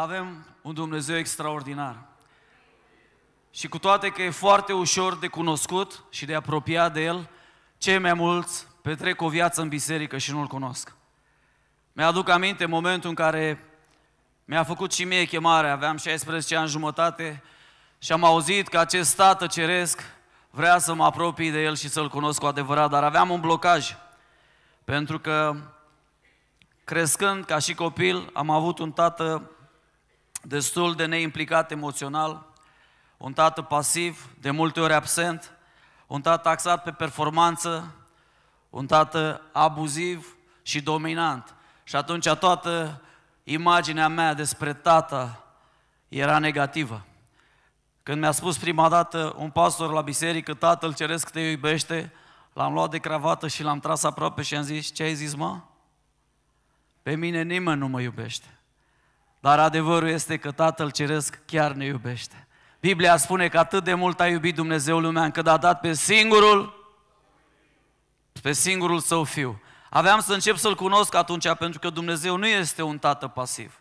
Avem un Dumnezeu extraordinar. Și cu toate că e foarte ușor de cunoscut și de apropiat de El, cei mai mulți petrec o viață în biserică și nu-L cunosc. Mi-aduc aminte momentul în care mi-a făcut și mie chemare, aveam 16 ani jumătate și am auzit că acest tată ceresc vrea să mă apropii de el și să-l cunosc cu adevărat, dar aveam un blocaj. Pentru că crescând ca și copil am avut un tată destul de neimplicat emoțional, un tată pasiv, de multe ori absent, un tată axat pe performanță, un tată abuziv și dominant. Și atunci toată imaginea mea despre tata era negativă. Când mi-a spus prima dată un pastor la biserică, Tatăl Ceresc te iubește, l-am luat de cravată și l-am tras aproape și am zis, ce ai zis, mă? Pe mine nimeni nu mă iubește. Dar adevărul este că Tatăl Ceresc chiar ne iubește. Biblia spune că atât de mult a iubit Dumnezeu lumea încât a dat pe singurul, pe singurul său fiu. Aveam să încep să-l cunosc atunci, pentru că Dumnezeu nu este un tată pasiv.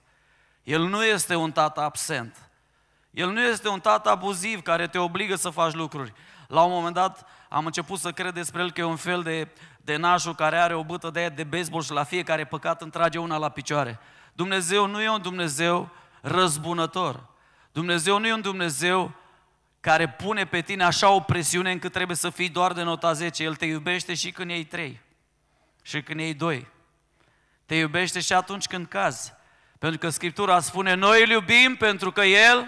El nu este un tată absent. El nu este un tată abuziv care te obligă să faci lucruri. La un moment dat am început să cred despre el că e un fel de, de nașul care are o bâtă de aia de baseball și la fiecare păcat îmi trage una la picioare. Dumnezeu nu e un Dumnezeu răzbunător. Dumnezeu nu e un Dumnezeu care pune pe tine așa o presiune încât trebuie să fii doar de nota 10. El te iubește și când ei trei, și când ei doi. Te iubește și atunci când cazi. Pentru că Scriptura spune, noi îl iubim pentru că El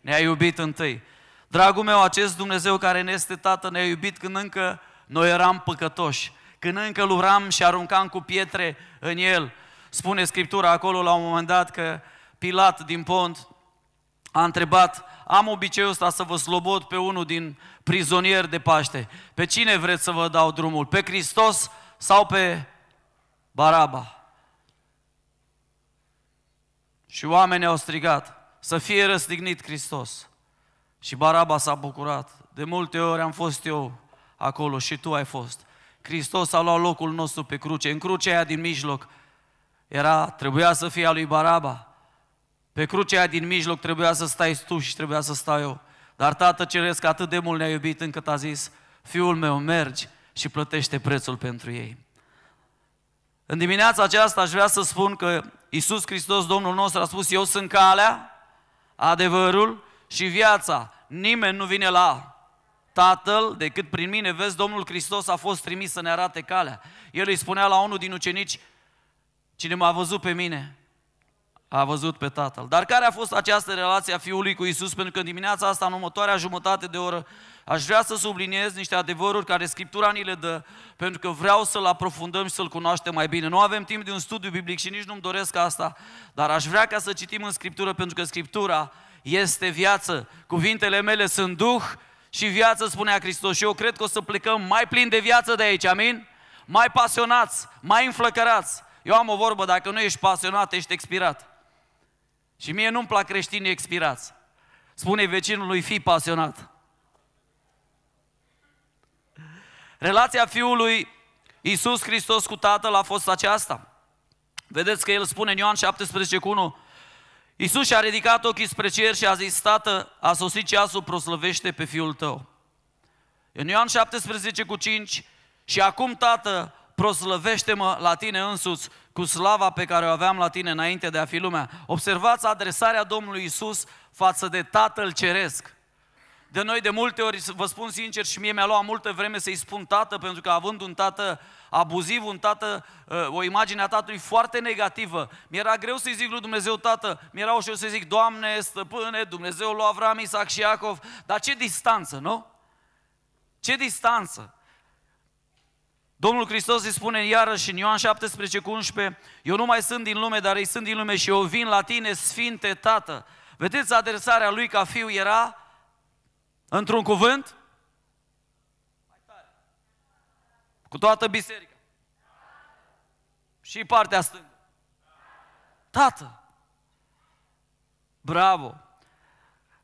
ne-a iubit întâi. Dragul meu, acest Dumnezeu care ne este Tată ne-a iubit când încă noi eram păcătoși, când încă luram și aruncam cu pietre în El, Spune Scriptura acolo la un moment dat că Pilat din Pont a întrebat, am obiceiul ăsta să vă slobod pe unul din prizonieri de Paște. Pe cine vreți să vă dau drumul? Pe Hristos sau pe Baraba? Și oamenii au strigat, să fie răstignit Hristos. Și Baraba s-a bucurat. De multe ori am fost eu acolo și tu ai fost. Hristos a luat locul nostru pe cruce. În crucea aia din mijloc era, trebuia să fie a lui Baraba. Pe crucea din mijloc trebuia să stai tu și trebuia să stau eu. Dar Tată Ceresc atât de mult ne-a iubit încât a zis, fiul meu, mergi și plătește prețul pentru ei. În dimineața aceasta aș vrea să spun că Iisus Hristos, Domnul nostru, a spus, eu sunt calea, adevărul și viața. Nimeni nu vine la Tatăl decât prin mine. Vezi, Domnul Hristos a fost trimis să ne arate calea. El îi spunea la unul din ucenici, Cine m-a văzut pe mine, a văzut pe Tatăl. Dar care a fost această relație a Fiului cu Isus? Pentru că în dimineața asta, în următoarea jumătate de oră, aș vrea să subliniez niște adevăruri care Scriptura ni le dă, pentru că vreau să-L aprofundăm și să-L cunoaștem mai bine. Nu avem timp de un studiu biblic și nici nu-mi doresc asta, dar aș vrea ca să citim în Scriptură, pentru că Scriptura este viață. Cuvintele mele sunt Duh și viață, spunea Hristos. Și eu cred că o să plecăm mai plin de viață de aici, amin? Mai pasionați, mai înflăcărați, eu am o vorbă, dacă nu ești pasionat, ești expirat. Și mie nu-mi plac creștinii expirați. Spune vecinului, fii pasionat. Relația fiului Iisus Hristos cu Tatăl a fost aceasta. Vedeți că el spune în Ioan 17 cu 1, Iisus și-a ridicat ochii spre cer și a zis, Tată, a sosit ceasul, proslăvește pe Fiul tău. În Ioan 17 cu 5, și acum, Tată, proslăvește-mă la tine însuți cu slava pe care o aveam la tine înainte de a fi lumea. Observați adresarea Domnului Isus față de Tatăl Ceresc. De noi de multe ori, vă spun sincer și mie mi-a luat multă vreme să-i spun tată, pentru că având un tată abuziv, un tată, uh, o imagine a tatălui foarte negativă, mi-era greu să-i zic lui Dumnezeu tată, mi era ușor să-i zic, Doamne, stăpâne, Dumnezeu lui Avram, Isaac și Iacov, dar ce distanță, nu? Ce distanță! Domnul Hristos îi spune iarăși în Ioan 17 cu 11, eu nu mai sunt din lume, dar ei sunt din lume și eu vin la tine, Sfinte Tată. Vedeți, adresarea lui ca fiu era, într-un cuvânt, cu toată biserica. Și partea stângă. Tată! Bravo!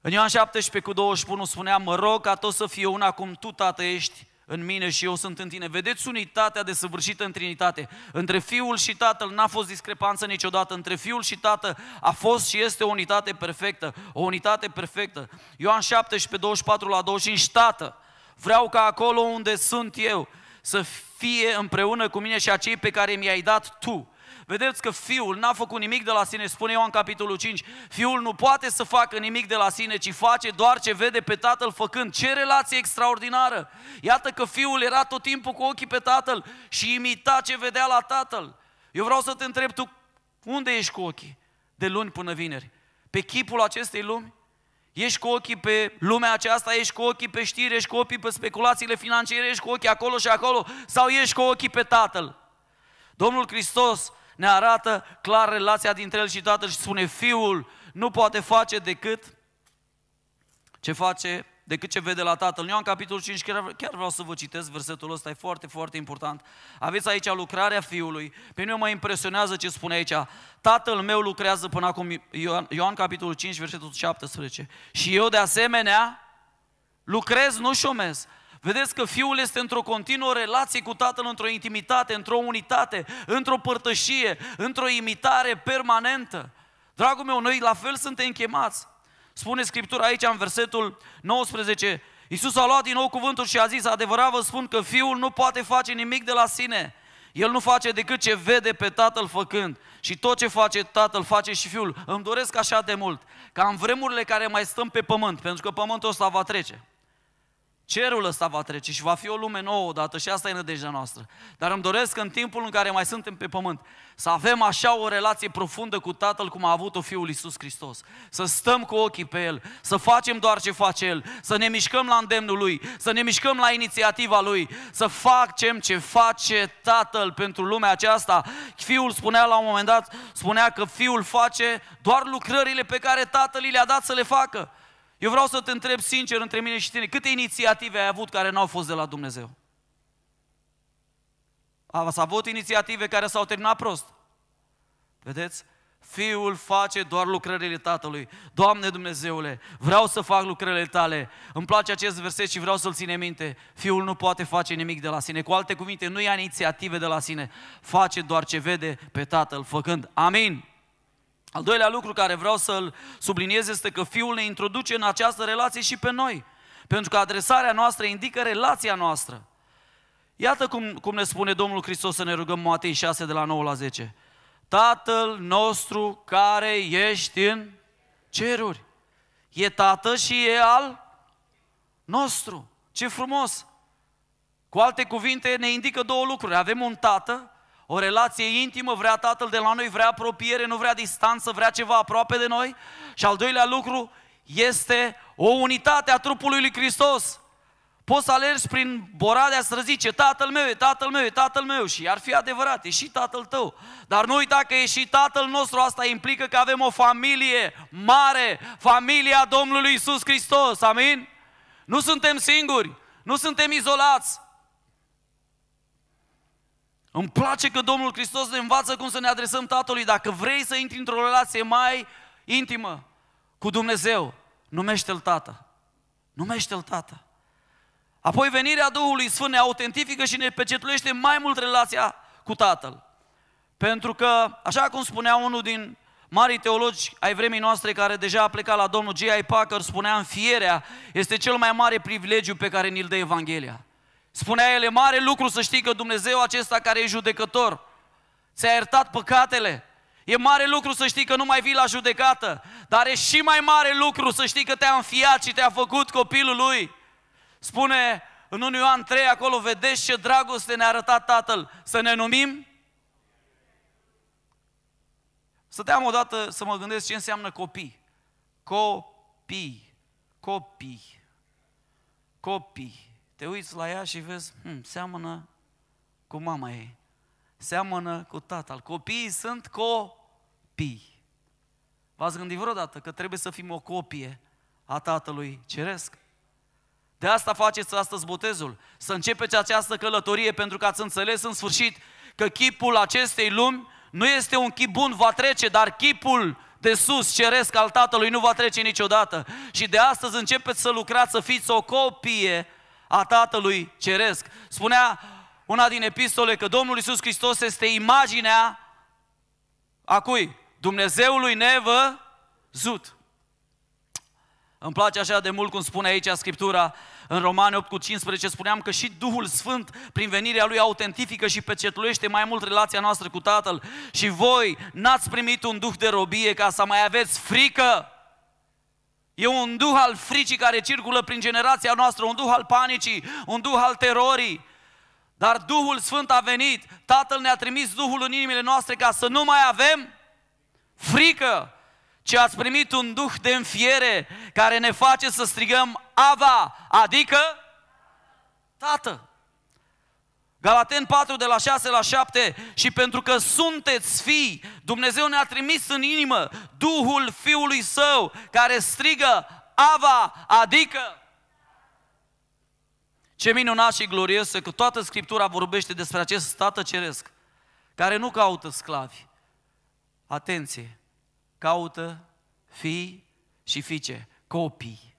În Ioan 17 cu 21 spunea, mă rog ca tot să fie una cum tu, Tată, ești în mine și eu sunt în tine. Vedeți unitatea desăvârșită în Trinitate. Între Fiul și Tatăl n-a fost discrepanță niciodată. Între Fiul și Tatăl a fost și este o unitate perfectă. O unitate perfectă. Ioan 17, 24 la 25, Tată, vreau ca acolo unde sunt eu să fie împreună cu mine și acei pe care mi-ai dat Tu, Vedeți că fiul n-a făcut nimic de la sine, spune Ioan capitolul 5, fiul nu poate să facă nimic de la sine, ci face doar ce vede pe tatăl făcând. Ce relație extraordinară! Iată că fiul era tot timpul cu ochii pe tatăl și imita ce vedea la tatăl. Eu vreau să te întreb tu, unde ești cu ochii? De luni până vineri. Pe chipul acestei lumi? Ești cu ochii pe lumea aceasta, ești cu ochii pe știri, ești cu ochii pe speculațiile financiare, ești cu ochii acolo și acolo, sau ești cu ochii pe Tatăl? Domnul Hristos ne arată clar relația dintre el și tatăl și spune fiul nu poate face decât ce face decât ce vede la Tatăl. Ioan capitolul 5, chiar, chiar vreau să vă citesc versetul ăsta, e foarte, foarte important. Aveți aici lucrarea Fiului. Pe mine mă impresionează ce spune aici. Tatăl meu lucrează până acum, Ioan, Ioan capitolul 5, versetul 17. Și eu de asemenea lucrez, nu șomez. Vedeți că fiul este într-o continuă relație cu tatăl, într-o intimitate, într-o unitate, într-o părtășie, într-o imitare permanentă. Dragul meu, noi la fel suntem chemați. Spune Scriptura aici în versetul 19, Iisus a luat din nou cuvântul și a zis, adevărat vă spun că Fiul nu poate face nimic de la sine. El nu face decât ce vede pe Tatăl făcând. Și tot ce face Tatăl, face și Fiul. Îmi doresc așa de mult, ca în vremurile care mai stăm pe pământ, pentru că pământul ăsta va trece. Cerul ăsta va trece și va fi o lume nouă odată și asta e nădejdea noastră. Dar îmi doresc în timpul în care mai suntem pe pământ să avem așa o relație profundă cu Tatăl cum a avut-o Fiul Iisus Hristos. Să stăm cu ochii pe El, să facem doar ce face El, să ne mișcăm la îndemnul Lui, să ne mișcăm la inițiativa Lui, să facem ce face Tatăl pentru lumea aceasta. Fiul spunea la un moment dat, spunea că Fiul face doar lucrările pe care Tatăl i le-a dat să le facă. Eu vreau să te întreb sincer între mine și tine, câte inițiative ai avut care n-au fost de la Dumnezeu? Ați avut inițiative care s-au terminat prost. Vedeți? Fiul face doar lucrările Tatălui. Doamne Dumnezeule, vreau să fac lucrările Tale. Îmi place acest verset și vreau să-l ține minte. Fiul nu poate face nimic de la sine. Cu alte cuvinte, nu ia inițiative de la sine. Face doar ce vede pe Tatăl făcând. Amin. Al doilea lucru care vreau să-l subliniez este că Fiul ne introduce în această relație și pe noi. Pentru că adresarea noastră indică relația noastră. Iată cum, cum ne spune Domnul Hristos să ne rugăm Matei 6 de la 9 la 10. Tatăl nostru care ești în ceruri. E tată și e al nostru. Ce frumos! Cu alte cuvinte, ne indică două lucruri. Avem un tată o relație intimă vrea Tatăl de la noi, vrea apropiere, nu vrea distanță, vrea ceva aproape de noi. Și al doilea lucru este o unitate a trupului lui Hristos. Poți să alergi prin Boradea să zice, tatăl meu e tatăl meu, e tatăl meu și ar fi adevărat, e și tatăl tău. Dar nu uita că e și tatăl nostru, asta implică că avem o familie mare, familia Domnului Isus Hristos, amin? Nu suntem singuri, nu suntem izolați, îmi place că Domnul Hristos ne învață cum să ne adresăm Tatălui. Dacă vrei să intri într-o relație mai intimă cu Dumnezeu, numește-L Tată. Numește-L Tată. Apoi venirea Duhului Sfânt ne autentifică și ne pecetulește mai mult relația cu Tatăl. Pentru că, așa cum spunea unul din marii teologi ai vremii noastre care deja a plecat la Domnul G.I. Packer, spunea în fierea, este cel mai mare privilegiu pe care ni-l dă Evanghelia. Spunea ele, mare lucru să știi că Dumnezeu acesta care e judecător, ți-a iertat păcatele. E mare lucru să știi că nu mai vii la judecată, dar e și mai mare lucru să știi că te-a înfiat și te-a făcut copilul lui. Spune în 1 Ioan 3 acolo, vedeți ce dragoste ne-a arătat Tatăl, să ne numim? Să o odată să mă gândesc ce înseamnă copii. Copii, copii, copii te uiți la ea și vezi, hmm, seamănă cu mama ei, seamănă cu tatăl. Copiii sunt copii. V-ați gândit vreodată că trebuie să fim o copie a Tatălui Ceresc? De asta faceți astăzi botezul, să începeți această călătorie pentru că ați înțeles în sfârșit că chipul acestei lumi nu este un chip bun, va trece, dar chipul de sus, ceresc al Tatălui, nu va trece niciodată. Și de astăzi începeți să lucrați, să fiți o copie a Tatălui Ceresc. Spunea una din epistole că Domnul Iisus Hristos este imaginea a cui? Dumnezeului zut. Îmi place așa de mult cum spune aici Scriptura, în Romane 8 cu 15 spuneam că și Duhul Sfânt, prin venirea Lui, autentifică și pecetluiește mai mult relația noastră cu Tatăl. Și voi n-ați primit un duh de robie ca să mai aveți frică, E un duh al fricii care circulă prin generația noastră, un duh al panicii, un duh al terorii. Dar Duhul Sfânt a venit, Tatăl ne-a trimis Duhul în inimile noastre ca să nu mai avem frică, ci ați primit un duh de înfiere care ne face să strigăm Ava, adică Tată. Galaten 4 de la 6 la 7 și pentru că sunteți fii, Dumnezeu ne-a trimis în inimă Duhul Fiului Său care strigă Ava, adică ce minunat și glorios că toată Scriptura vorbește despre acest tată ceresc care nu caută sclavi. Atenție! Caută fii și fiice, copii.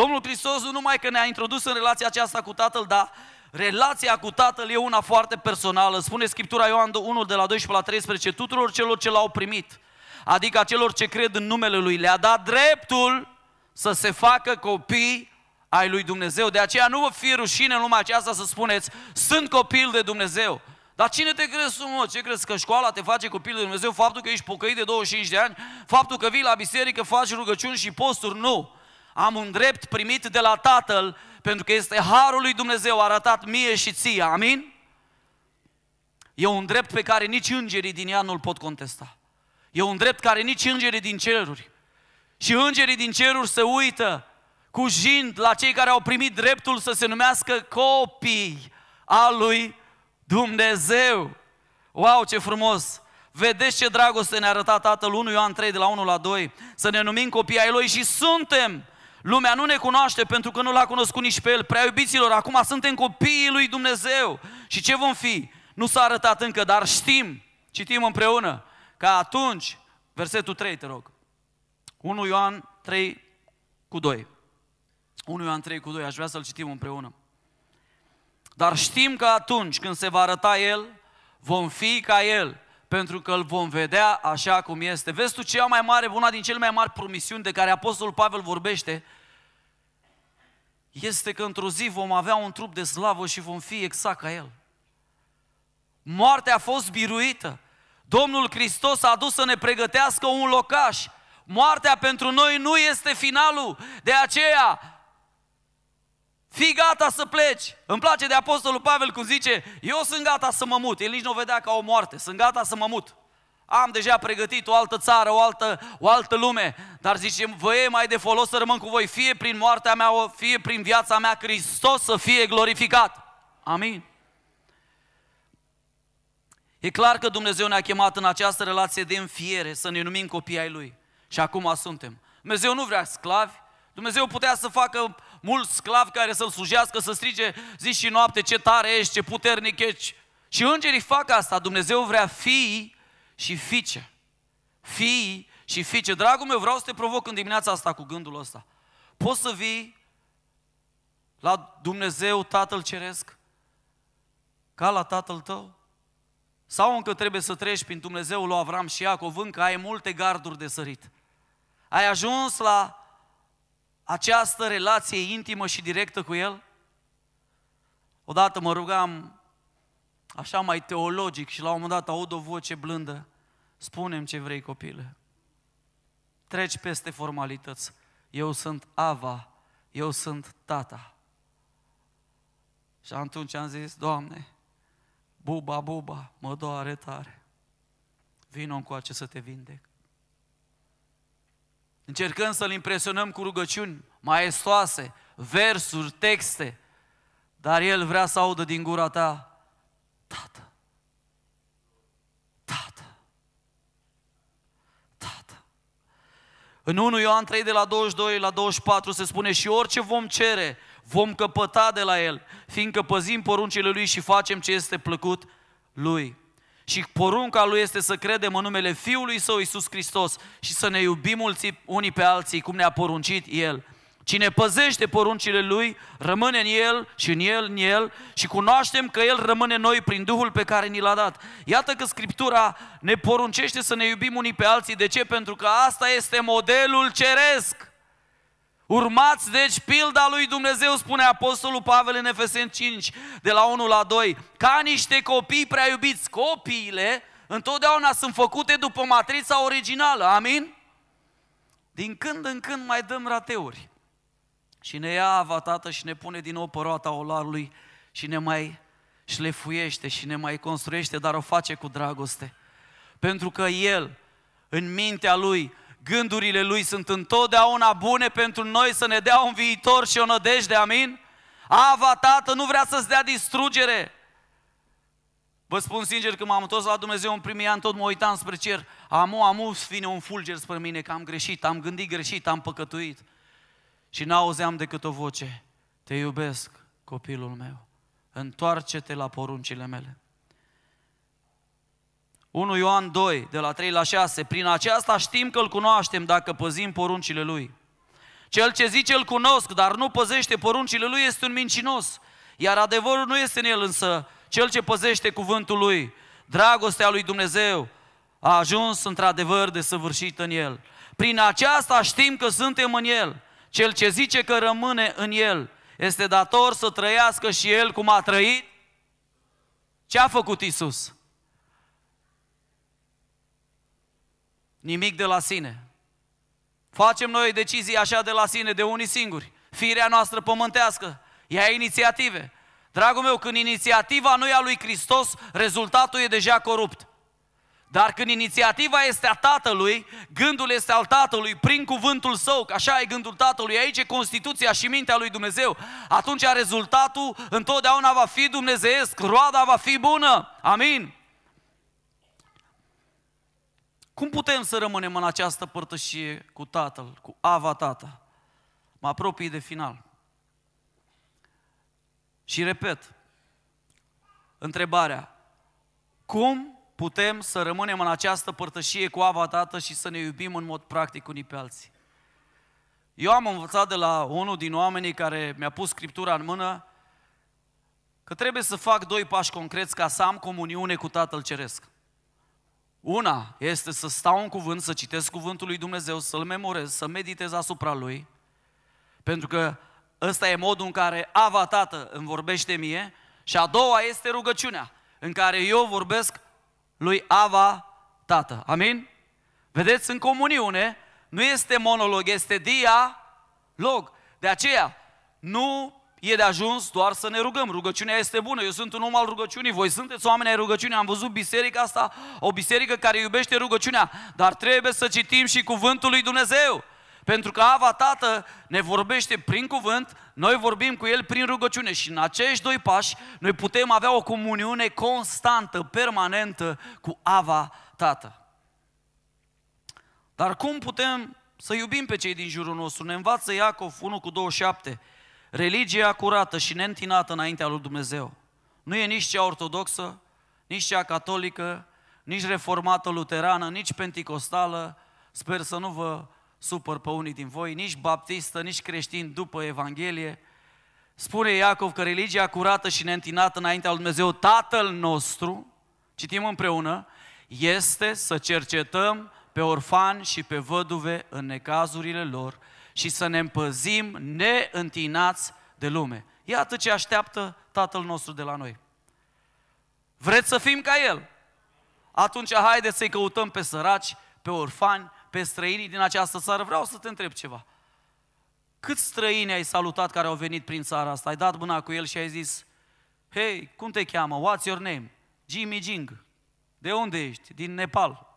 Domnul Hristos nu numai că ne-a introdus în relația aceasta cu Tatăl, dar relația cu Tatăl e una foarte personală. Spune Scriptura Ioan 1 de la 12 la 13, tuturor celor ce l-au primit, adică a celor ce cred în numele Lui, le-a dat dreptul să se facă copii ai Lui Dumnezeu. De aceea nu vă fie rușine în lumea aceasta să spuneți, sunt copil de Dumnezeu. Dar cine te crezi tu, mă? Ce crezi că școala te face copil de Dumnezeu? Faptul că ești pocăit de 25 de ani? Faptul că vii la biserică, faci rugăciuni și posturi? Nu! Am un drept primit de la Tatăl, pentru că este harul lui Dumnezeu arătat mie și ție. Amin? E un drept pe care nici îngerii din ea nu-l pot contesta. E un drept care nici îngerii din ceruri. Și îngerii din ceruri se uită cu jind la cei care au primit dreptul să se numească copii al lui Dumnezeu. Wow, ce frumos! Vedeți ce dragoste ne-a arătat Tatăl 1 Ioan 3 de la 1 la 2 Să ne numim copii ai Lui și suntem Lumea nu ne cunoaște pentru că nu l-a cunoscut nici pe El. Prea iubiților, acum suntem copiii lui Dumnezeu. Și ce vom fi? Nu s-a arătat încă, dar știm, citim împreună, că atunci, versetul 3, te rog, 1 Ioan 3 cu 2. 1 Ioan 3 cu 2, aș vrea să-l citim împreună. Dar știm că atunci când se va arăta El, vom fi ca El, pentru că îl vom vedea așa cum este. Vezi tu cea mai mare, una din cele mai mari promisiuni de care Apostolul Pavel vorbește, este că într-o zi vom avea un trup de slavă și vom fi exact ca el. Moartea a fost biruită. Domnul Hristos a dus să ne pregătească un locaș. Moartea pentru noi nu este finalul. De aceea, Fii gata să pleci. Îmi place de Apostolul Pavel cum zice, eu sunt gata să mă mut. El nici nu o vedea ca o moarte. Sunt gata să mă mut. Am deja pregătit o altă țară, o altă, o altă lume. Dar zice, vă e mai de folos să rămân cu voi, fie prin moartea mea, fie prin viața mea, Hristos să fie glorificat. Amin. E clar că Dumnezeu ne-a chemat în această relație de înfiere să ne numim copii ai Lui. Și acum suntem. Dumnezeu nu vrea sclavi, Dumnezeu putea să facă mulți sclavi care să-l slujească, să strige zi și noapte ce tare ești, ce puternic ești. Și îngerii fac asta, Dumnezeu vrea fii și fiice. Fii și fiice. Dragul meu, vreau să te provoc în dimineața asta cu gândul ăsta. Poți să vii la Dumnezeu Tatăl Ceresc ca la Tatăl tău? Sau încă trebuie să treci prin Dumnezeul lui Avram și Iacov, încă ai multe garduri de sărit. Ai ajuns la această relație intimă și directă cu El? Odată mă rugam așa mai teologic și la un moment dat aud o voce blândă. Spunem ce vrei, copile. Treci peste formalități. Eu sunt Ava, eu sunt Tata. Și atunci am zis, Doamne, buba, buba, mă doare tare. Vino încoace să te vindec. Încercând să-L impresionăm cu rugăciuni maestoase, versuri, texte, dar El vrea să audă din gura ta, Tată, Tată, Tată. În 1 Ioan 3 de la 22 la 24 se spune și orice vom cere, vom căpăta de la El, fiindcă păzim poruncile Lui și facem ce este plăcut Lui. Și porunca lui este să credem în numele Fiului Său, Iisus Hristos, și să ne iubim unii pe alții, cum ne-a poruncit El. Cine păzește poruncile Lui, rămâne în El și în El în El și cunoaștem că El rămâne noi prin Duhul pe care ni l-a dat. Iată că Scriptura ne poruncește să ne iubim unii pe alții. De ce? Pentru că asta este modelul ceresc. Urmați deci pilda lui Dumnezeu, spune Apostolul Pavel în Efeseni 5, de la 1 la 2, ca niște copii prea iubiți. Copiile întotdeauna sunt făcute după matrița originală, amin? Din când în când mai dăm rateuri și ne ia avatată și ne pune din nou pe roata olarului și ne mai șlefuiește și ne mai construiește, dar o face cu dragoste. Pentru că El, în mintea Lui, Gândurile Lui sunt întotdeauna bune pentru noi să ne dea un viitor și o nădejde, amin? Ava, Tată, nu vrea să-ți dea distrugere. Vă spun sincer, că m-am întors la Dumnezeu în primii ani, tot mă uitam spre cer. Amu, amu, vine un fulger spre mine că am greșit, am gândit greșit, am păcătuit. Și n-auzeam decât o voce. Te iubesc, copilul meu. Întoarce-te la poruncile mele. 1 Ioan 2, de la 3 la 6. Prin aceasta știm că îl cunoaștem dacă păzim poruncile lui. Cel ce zice îl cunosc, dar nu păzește poruncile lui, este un mincinos. Iar adevărul nu este în el, însă cel ce păzește cuvântul lui, dragostea lui Dumnezeu, a ajuns într-adevăr de săvârșit în el. Prin aceasta știm că suntem în el. Cel ce zice că rămâne în el este dator să trăiască și el cum a trăit. Ce a făcut Isus? Nimic de la sine. Facem noi decizii așa de la sine, de unii singuri. Firea noastră pământească, ea e inițiative. Dragul meu, când inițiativa nu e a lui Hristos, rezultatul e deja corupt. Dar când inițiativa este a Tatălui, gândul este al Tatălui, prin cuvântul Său, că așa e gândul Tatălui, aici e Constituția și mintea lui Dumnezeu, atunci rezultatul întotdeauna va fi dumnezeiesc, roada va fi bună. Amin? Cum putem să rămânem în această părtășie cu Tatăl, cu Ava tată, Mă apropii de final. Și repet, întrebarea, cum putem să rămânem în această părtășie cu Ava Tată și să ne iubim în mod practic unii pe alții? Eu am învățat de la unul din oamenii care mi-a pus Scriptura în mână că trebuie să fac doi pași concreți ca să am comuniune cu Tatăl Ceresc. Una este să stau în cuvânt, să citesc cuvântul lui Dumnezeu, să-l memorez, să meditez asupra lui, pentru că ăsta e modul în care Ava Tată îmi vorbește mie și a doua este rugăciunea, în care eu vorbesc lui Ava Tată. Amin? Vedeți, în comuniune nu este monolog, este dialog. De aceea, nu E de ajuns doar să ne rugăm. Rugăciunea este bună. Eu sunt un om al rugăciunii. Voi sunteți oameni ai rugăciunii. Am văzut biserica asta, o biserică care iubește rugăciunea. Dar trebuie să citim și cuvântul lui Dumnezeu. Pentru că Ava Tată ne vorbește prin cuvânt, noi vorbim cu El prin rugăciune și în acești doi pași noi putem avea o comuniune constantă, permanentă cu Ava Tată. Dar cum putem să iubim pe cei din jurul nostru? Ne învață Iacov 1 cu 27. Religia curată și neîntinată înaintea lui Dumnezeu nu e nici cea ortodoxă, nici cea catolică, nici reformată luterană, nici penticostală, sper să nu vă supăr pe unii din voi, nici baptistă, nici creștin după Evanghelie. Spune Iacov că religia curată și neîntinată înaintea lui Dumnezeu, Tatăl nostru, citim împreună, este să cercetăm pe orfani și pe văduve în necazurile lor și să ne împăzim neîntinați de lume. Iată ce așteaptă Tatăl nostru de la noi. Vreți să fim ca El? Atunci haideți să-i căutăm pe săraci, pe orfani, pe străinii din această țară. Vreau să te întreb ceva. Câți străini ai salutat care au venit prin țara asta? Ai dat mâna cu el și ai zis, hei, cum te cheamă? What's your name? Jimmy Jing. De unde ești? Din Nepal.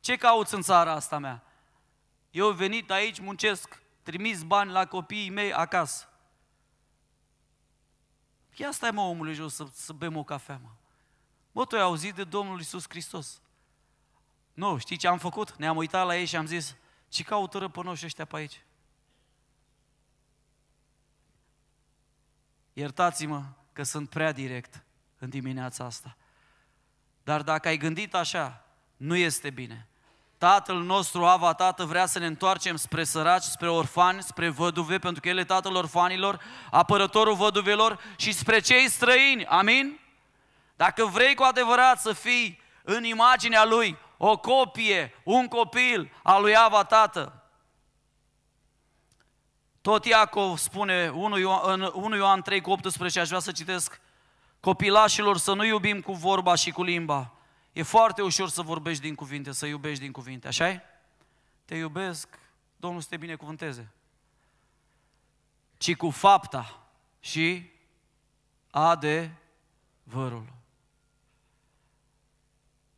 Ce cauți în țara asta mea? Eu venit aici, muncesc trimis bani la copiii mei acasă. Ia stai mă omule jos să, să bem o cafea, mă. Bă, tu ai auzit de Domnul Isus Hristos. Nu, știi ce am făcut? Ne-am uitat la ei și am zis, ce caută răpănoși ăștia pe aici? Iertați-mă că sunt prea direct în dimineața asta. Dar dacă ai gândit așa, nu este bine. Tatăl nostru, Ava Tată, vrea să ne întoarcem spre săraci, spre orfani, spre văduve, pentru că El e Tatăl orfanilor, apărătorul văduvelor și spre cei străini. Amin? Dacă vrei cu adevărat să fii în imaginea Lui, o copie, un copil al lui Ava Tată, tot Iacov spune în 1 Ioan 3 cu 18, aș vrea să citesc, copilașilor să nu iubim cu vorba și cu limba, E foarte ușor să vorbești din cuvinte, să iubești din cuvinte, așa e? Te iubesc, Domnul să te binecuvânteze. Ci cu fapta și adevărul.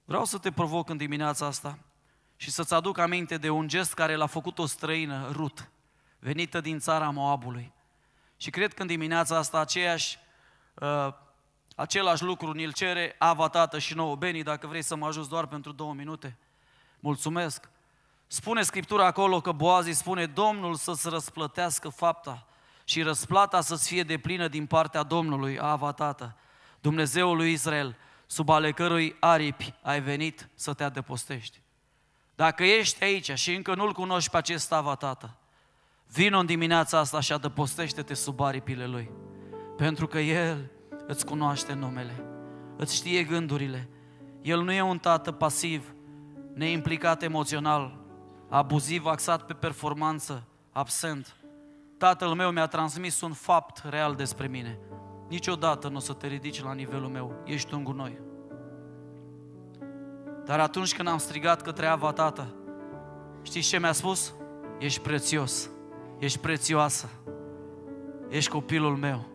Vreau să te provoc în dimineața asta și să-ți aduc aminte de un gest care l-a făcut o străină, Rut, venită din țara Moabului. Și cred că în dimineața asta aceeași uh, Același lucru ni l cere Ava Tată și nouă Beni, dacă vrei să mă ajuți doar pentru două minute. Mulțumesc! Spune Scriptura acolo că Boazi spune Domnul să-ți răsplătească fapta și răsplata să-ți fie deplină din partea Domnului, Ava Tată, Dumnezeul lui Israel, sub ale cărui aripi ai venit să te adăpostești. Dacă ești aici și încă nu-L cunoști pe acest Ava Tată, vino în dimineața asta și adăpostește-te sub aripile Lui, pentru că El îți cunoaște numele, îți știe gândurile. El nu e un tată pasiv, neimplicat emoțional, abuziv, axat pe performanță, absent. Tatăl meu mi-a transmis un fapt real despre mine. Niciodată nu o să te ridici la nivelul meu, ești un gunoi. Dar atunci când am strigat către Ava Tată, știi ce mi-a spus? Ești prețios, ești prețioasă, ești copilul meu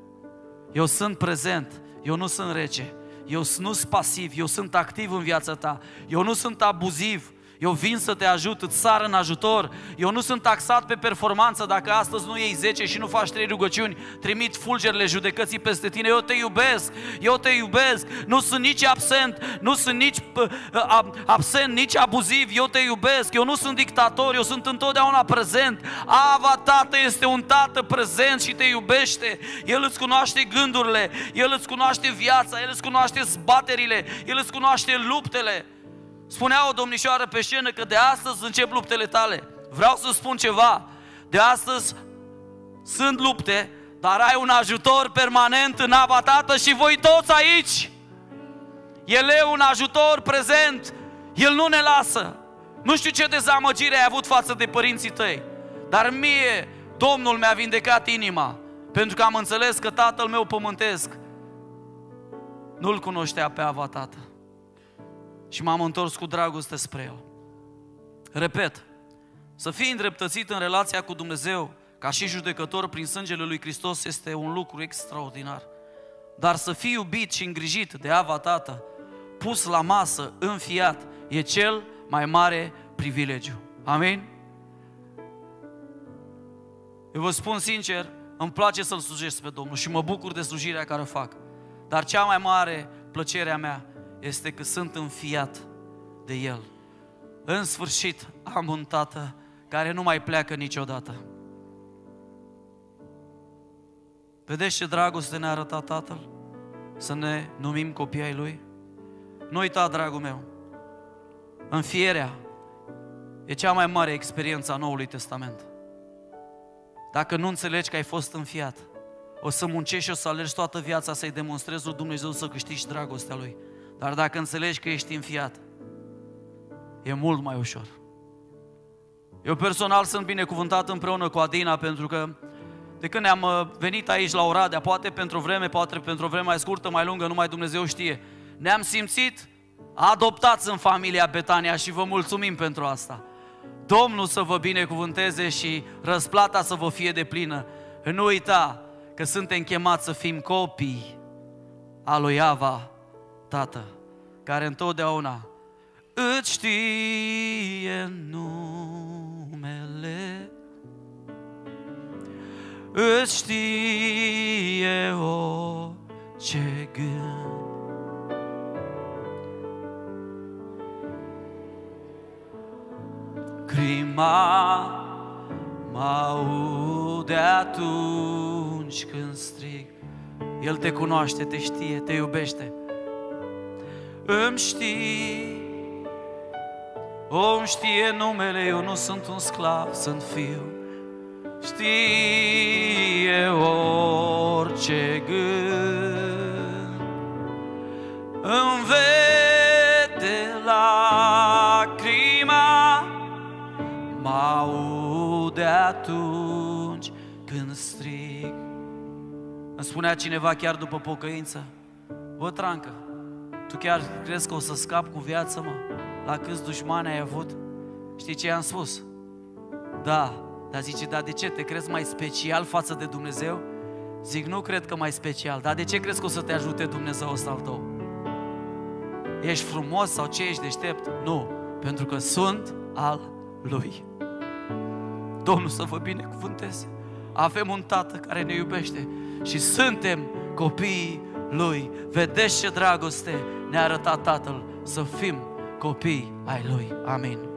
eu sunt prezent, eu nu sunt rece, eu nu sunt pasiv, eu sunt activ în viața ta, eu nu sunt abuziv, eu vin să te ajut, îți sar în ajutor. Eu nu sunt taxat pe performanță. Dacă astăzi nu iei 10 și nu faci 3 rugăciuni, trimit fulgerile judecății peste tine. Eu te iubesc, eu te iubesc. Nu sunt nici absent, nu sunt nici absent, nici abuziv. Eu te iubesc, eu nu sunt dictator, eu sunt întotdeauna prezent. Ava Tată este un Tată prezent și te iubește. El îți cunoaște gândurile, El îți cunoaște viața, El îți cunoaște zbaterile, El îți cunoaște luptele. Spunea o domnișoară pe scenă că de astăzi încep luptele tale. Vreau să spun ceva. De astăzi sunt lupte, dar ai un ajutor permanent în apa Tată și voi toți aici. El e un ajutor prezent. El nu ne lasă. Nu știu ce dezamăgire ai avut față de părinții tăi, dar mie Domnul mi-a vindecat inima, pentru că am înțeles că tatăl meu pământesc nu-l cunoștea pe Ava Tată și m-am întors cu dragoste spre El. Repet, să fii îndreptățit în relația cu Dumnezeu ca și judecător prin sângele lui Hristos este un lucru extraordinar. Dar să fii iubit și îngrijit de Ava Tată, pus la masă, înfiat, e cel mai mare privilegiu. Amin? Eu vă spun sincer, îmi place să-L slujesc pe Domnul și mă bucur de slujirea care o fac. Dar cea mai mare plăcere a mea este că sunt înfiat de El. În sfârșit am un tată care nu mai pleacă niciodată. Vedeți ce dragoste ne-a arătat Tatăl? Să ne numim copii ai Lui? Nu uita, dragul meu, fierea e cea mai mare experiență a Noului Testament. Dacă nu înțelegi că ai fost înfiat, o să muncești și o să alergi toată viața să-i demonstrezi lui Dumnezeu să câștigi dragostea Lui. Dar dacă înțelegi că ești înfiat, e mult mai ușor. Eu personal sunt binecuvântat împreună cu Adina pentru că de când am uh, venit aici la Oradea, poate pentru o vreme, poate pentru o vreme mai scurtă, mai lungă, numai Dumnezeu știe, ne-am simțit adoptați în familia Betania și vă mulțumim pentru asta. Domnul să vă binecuvânteze și răsplata să vă fie de plină. Nu uita că suntem chemați să fim copii a lui Ava, Tată, care întotdeauna îți știe numele, îți știe orice gând. Crima mă aude atunci când strig. El te cunoaște, te știe, te iubește. Îmi știi, o, îmi știe numele, eu nu sunt un sclav, sunt fiu. Știe orice gând, îmi vede lacrima, mă aude atunci când strig. Îmi spunea cineva chiar după pocăință, Vă trancă, tu chiar crezi că o să scap cu viață, mă? La câți dușmani ai avut? Știi ce i-am spus? Da, dar zice, dar de ce? Te crezi mai special față de Dumnezeu? Zic, nu cred că mai special, dar de ce crezi că o să te ajute Dumnezeu ăsta al tău? Ești frumos sau ce ești deștept? Nu, pentru că sunt al Lui. Domnul să vă binecuvânteze. Avem un Tată care ne iubește și suntem copiii Lui. Vedeți ce dragoste ne-a arătat Tatăl să fim copii ai Lui. Amin.